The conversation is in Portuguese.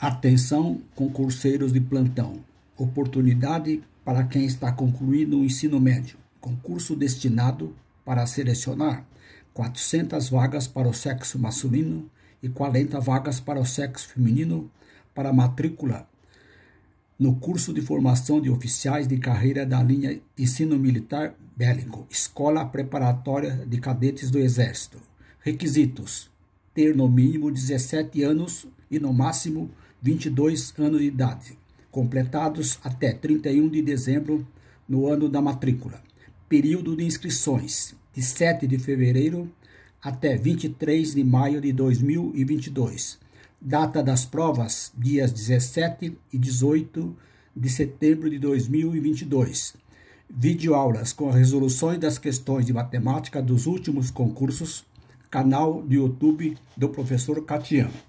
Atenção, concurseiros de plantão. Oportunidade para quem está concluindo o ensino médio. Concurso destinado para selecionar 400 vagas para o sexo masculino e 40 vagas para o sexo feminino para matrícula no curso de formação de oficiais de carreira da linha Ensino Militar Bélico, Escola Preparatória de Cadetes do Exército. Requisitos: ter no mínimo 17 anos e no máximo 22 anos de idade, completados até 31 de dezembro no ano da matrícula. Período de inscrições: de 7 de fevereiro até 23 de maio de 2022. Data das provas: dias 17 e 18 de setembro de 2022. Videoaulas com resoluções das questões de matemática dos últimos concursos. Canal do YouTube do professor Catiano.